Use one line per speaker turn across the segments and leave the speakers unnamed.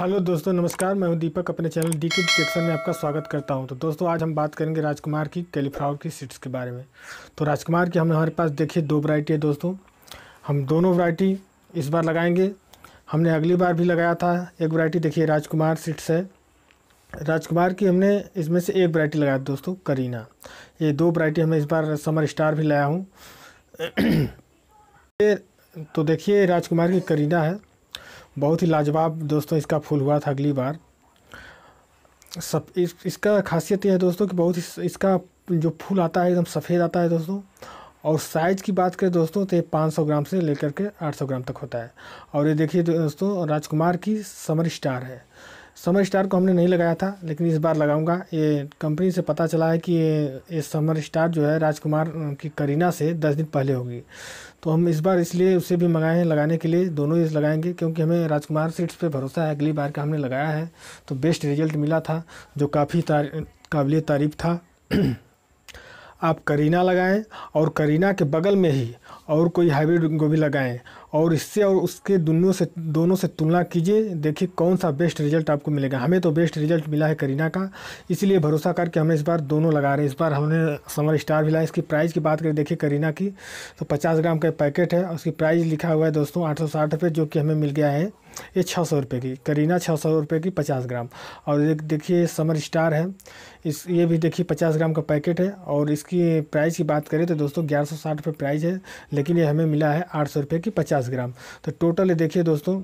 hello दोस्तों नमस्कार मैं हूं दीपक अपने चैनल डी के डिटेक्शन में आपका स्वागत करता हूं तो दोस्तों आज हम बात करेंगे राजकुमार की कैलीफ्लावर की सीड्स के बारे में तो राजकुमार की हम हमारे पास देखिए दो वरायटी है दोस्तों हम दोनों वरायटी इस बार लगाएंगे हमने अगली बार भी लगाया था एक वरायटी देखिए राजकुमार सीड्स है राजकुमार की हमने इसमें से एक वरायटी लगाया दोस्तों करीना ये दो वरायटी हमें इस बार समर स्टार भी लाया हूँ तो देखिए राजकुमार की करीना है बहुत ही लाजवाब दोस्तों इसका फूल हुआ था अगली बार सब इस, इसका खासियत यह है दोस्तों कि बहुत इस, इसका जो फूल आता है एकदम सफ़ेद आता है दोस्तों और साइज़ की बात करें दोस्तों तो ये पाँच सौ ग्राम से लेकर के आठ सौ ग्राम तक होता है और ये देखिए दोस्तों राजकुमार की समर स्टार है समर स्टार को हमने नहीं लगाया था लेकिन इस बार लगाऊंगा ये कंपनी से पता चला है कि ये ये समर स्टार जो है राजकुमार की करीना से दस दिन पहले होगी तो हम इस बार इसलिए उसे भी मंगाए हैं लगाने के लिए दोनों ही लगाएंगे क्योंकि हमें राजकुमार सीट्स पे भरोसा है अगली बार का हमने लगाया है तो बेस्ट रिजल्ट मिला था जो काफ़ी काबिल तारीफ था आप करीना लगाएं और करीना के बगल में ही और कोई हाइब्रिड गोभी लगाएं और इससे और उसके दोनों से दोनों से तुलना कीजिए देखिए कौन सा बेस्ट रिजल्ट आपको मिलेगा हमें तो बेस्ट रिजल्ट मिला है करीना का इसलिए भरोसा करके हमने इस बार दोनों लगा रहे हैं इस बार हमने समर स्टार भी लाया इसकी प्राइस की बात करें देखिए करीना की तो पचास ग्राम का पैकेट है उसकी प्राइस लिखा हुआ है दोस्तों आठ सौ साठ रुपये जो कि हमें मिल गया है ये छः सौ रुपये की करीना छः सौ रुपये की पचास ग्राम और एक देखिए समर स्टार है इस ये भी देखिए पचास ग्राम का पैकेट है और इसकी प्राइस की बात करें तो दोस्तों ग्यारह सौ साठ रुपये प्राइस है लेकिन ये हमें मिला है आठ सौ रुपये की पचास ग्राम तो टोटल देखिए दोस्तों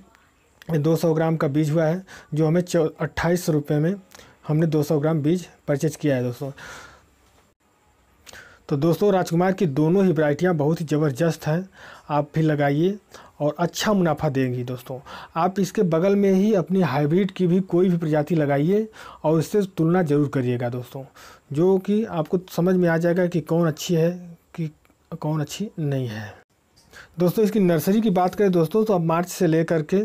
दो सौ ग्राम का बीज हुआ है जो हमें चौ अट्ठाईस रुपये में हमने दो सौ ग्राम बीज परचेज किया है दोस्तों तो दोस्तों राजकुमार की दोनों ही वरायटियाँ बहुत ही ज़बरदस्त हैं आप भी लगाइए और अच्छा मुनाफा देंगी दोस्तों आप इसके बगल में ही अपनी हाइब्रिड की भी कोई भी प्रजाति लगाइए और इससे तुलना ज़रूर करिएगा दोस्तों जो कि आपको समझ में आ जाएगा कि कौन अच्छी है कौन अच्छी नहीं है दोस्तों इसकी नर्सरी की बात करें दोस्तों तो अब मार्च से लेकर के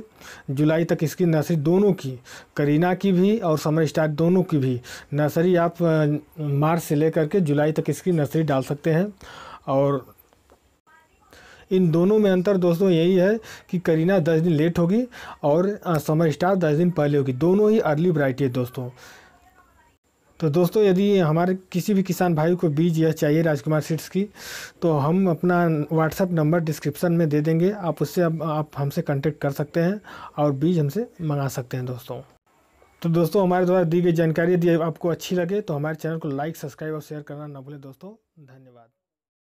जुलाई तक इसकी नर्सरी दोनों की करीना की भी और समर स्टार दोनों की भी नर्सरी आप मार्च से लेकर के जुलाई तक इसकी नर्सरी डाल सकते हैं और इन दोनों में अंतर दोस्तों यही है कि करीना दस दिन लेट होगी और समर स्टार दस दिन पहले होगी दोनों ही अर्ली वराइटी है दोस्तों तो दोस्तों यदि हमारे किसी भी किसान भाई को बीज यह चाहिए राजकुमार सीड्स की तो हम अपना व्हाट्सअप नंबर डिस्क्रिप्शन में दे देंगे आप उससे अब आप, हमसे कांटेक्ट कर सकते हैं और बीज हमसे मंगा सकते हैं दोस्तों तो दोस्तों हमारे द्वारा दी गई जानकारी यदि आपको अच्छी लगे तो हमारे चैनल को लाइक सब्सक्राइब और शेयर करना ना भूलें दोस्तों धन्यवाद